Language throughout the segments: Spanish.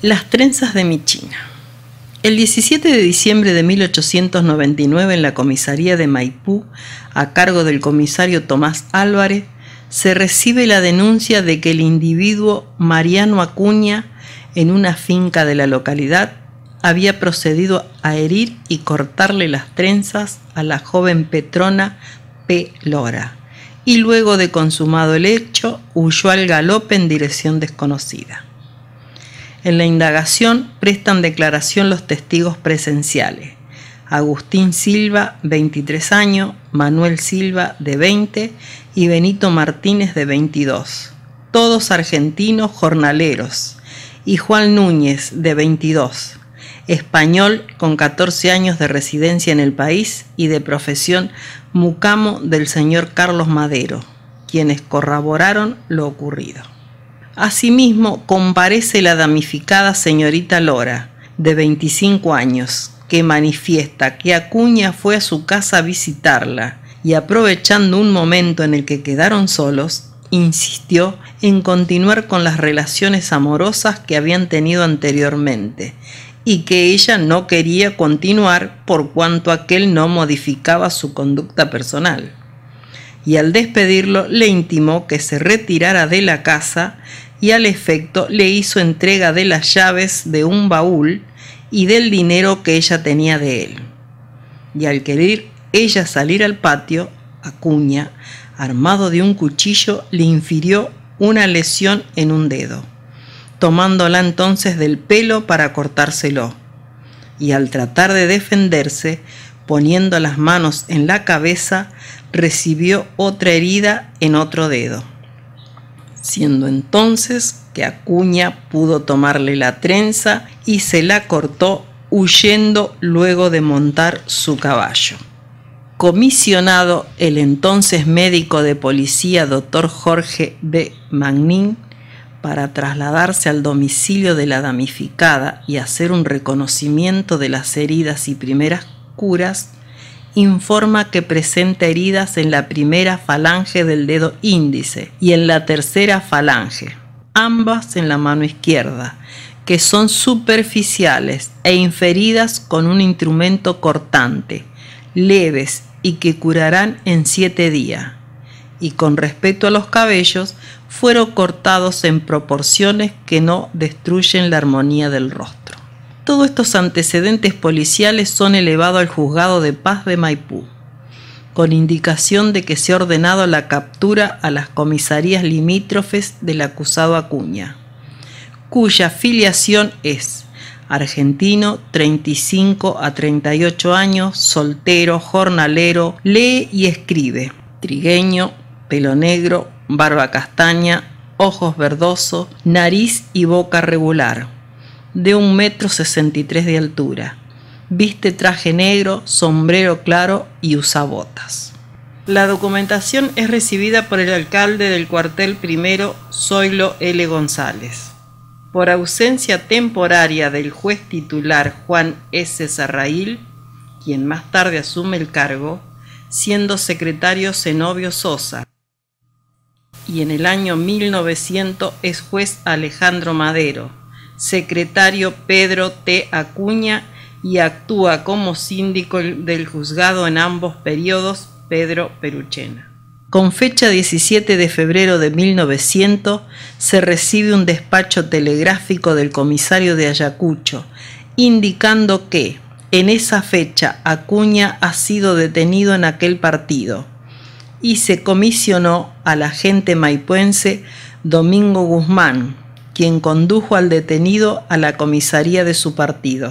Las trenzas de mi China. El 17 de diciembre de 1899 en la comisaría de Maipú, a cargo del comisario Tomás Álvarez, se recibe la denuncia de que el individuo Mariano Acuña, en una finca de la localidad, había procedido a herir y cortarle las trenzas a la joven Petrona P. Lora, y luego de consumado el hecho huyó al galope en dirección desconocida. En la indagación prestan declaración los testigos presenciales. Agustín Silva, 23 años, Manuel Silva, de 20, y Benito Martínez, de 22. Todos argentinos jornaleros. Y Juan Núñez, de 22. Español con 14 años de residencia en el país y de profesión mucamo del señor Carlos Madero, quienes corroboraron lo ocurrido. Asimismo, comparece la damnificada señorita Lora, de 25 años, que manifiesta que Acuña fue a su casa a visitarla y aprovechando un momento en el que quedaron solos, insistió en continuar con las relaciones amorosas que habían tenido anteriormente y que ella no quería continuar por cuanto aquel no modificaba su conducta personal. Y al despedirlo le intimó que se retirara de la casa y al efecto le hizo entrega de las llaves de un baúl y del dinero que ella tenía de él. Y al querer ella salir al patio, Acuña, armado de un cuchillo, le infirió una lesión en un dedo, tomándola entonces del pelo para cortárselo. Y al tratar de defenderse, poniendo las manos en la cabeza, recibió otra herida en otro dedo siendo entonces que Acuña pudo tomarle la trenza y se la cortó huyendo luego de montar su caballo. Comisionado el entonces médico de policía doctor Jorge B. Magnin para trasladarse al domicilio de la damificada y hacer un reconocimiento de las heridas y primeras curas, informa que presenta heridas en la primera falange del dedo índice y en la tercera falange, ambas en la mano izquierda, que son superficiales e inferidas con un instrumento cortante, leves y que curarán en siete días. Y con respecto a los cabellos, fueron cortados en proporciones que no destruyen la armonía del rostro. Todos estos antecedentes policiales son elevados al juzgado de paz de Maipú, con indicación de que se ha ordenado la captura a las comisarías limítrofes del acusado Acuña, cuya filiación es argentino, 35 a 38 años, soltero, jornalero, lee y escribe, trigueño, pelo negro, barba castaña, ojos verdosos, nariz y boca regular de un metro sesenta y tres de altura. Viste traje negro, sombrero claro y usa botas. La documentación es recibida por el alcalde del cuartel primero, Zoilo L. González. Por ausencia temporaria del juez titular Juan S. Sarrail, quien más tarde asume el cargo, siendo secretario Zenobio Sosa, y en el año 1900 es juez Alejandro Madero secretario Pedro T. Acuña y actúa como síndico del juzgado en ambos periodos Pedro Peruchena. Con fecha 17 de febrero de 1900 se recibe un despacho telegráfico del comisario de Ayacucho indicando que en esa fecha Acuña ha sido detenido en aquel partido y se comisionó al agente maipuense Domingo Guzmán quien condujo al detenido a la comisaría de su partido.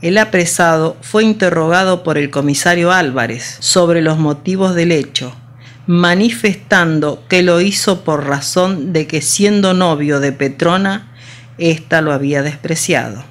El apresado fue interrogado por el comisario Álvarez sobre los motivos del hecho, manifestando que lo hizo por razón de que siendo novio de Petrona, ésta lo había despreciado,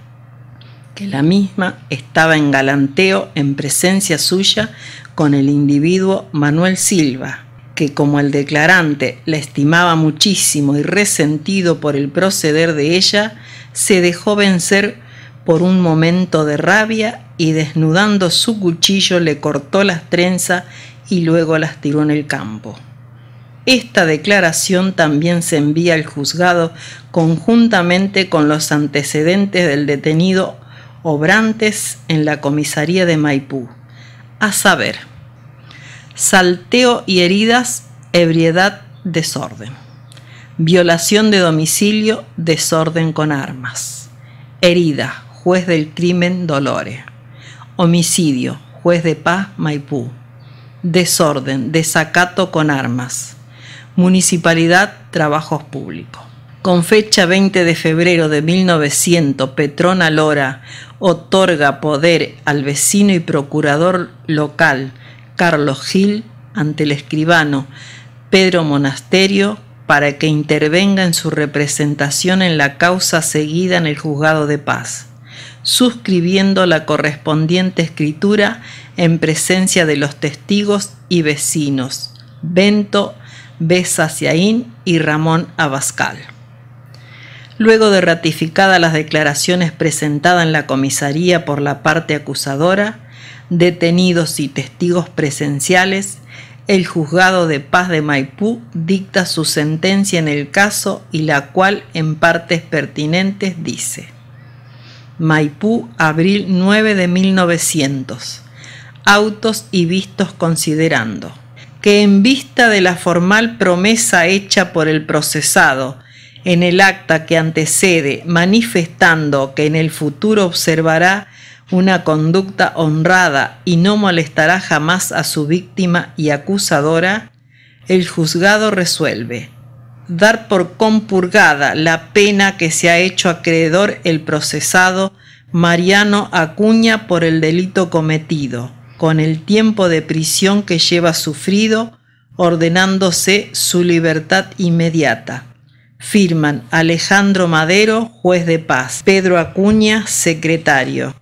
que la misma estaba en galanteo en presencia suya con el individuo Manuel Silva, que como el declarante la estimaba muchísimo y resentido por el proceder de ella, se dejó vencer por un momento de rabia y desnudando su cuchillo le cortó las trenzas y luego las tiró en el campo. Esta declaración también se envía al juzgado conjuntamente con los antecedentes del detenido Obrantes en la comisaría de Maipú. A saber, salteo y heridas, ebriedad, desorden. Violación de domicilio, desorden con armas. Herida, juez del crimen, Dolores. Homicidio, juez de paz, Maipú. Desorden, desacato con armas. Municipalidad, trabajos públicos. Con fecha 20 de febrero de 1900, Petrona Lora otorga poder al vecino y procurador local Carlos Gil ante el escribano Pedro Monasterio para que intervenga en su representación en la causa seguida en el juzgado de paz, suscribiendo la correspondiente escritura en presencia de los testigos y vecinos, Bento Besaciaín y Ramón Abascal. Luego de ratificadas las declaraciones presentadas en la comisaría por la parte acusadora, detenidos y testigos presenciales, el juzgado de paz de Maipú dicta su sentencia en el caso y la cual en partes pertinentes dice. Maipú, abril 9 de 1900. Autos y vistos considerando que en vista de la formal promesa hecha por el procesado en el acta que antecede, manifestando que en el futuro observará una conducta honrada y no molestará jamás a su víctima y acusadora, el juzgado resuelve dar por compurgada la pena que se ha hecho acreedor el procesado Mariano Acuña por el delito cometido, con el tiempo de prisión que lleva sufrido, ordenándose su libertad inmediata. Firman Alejandro Madero, juez de paz, Pedro Acuña, secretario.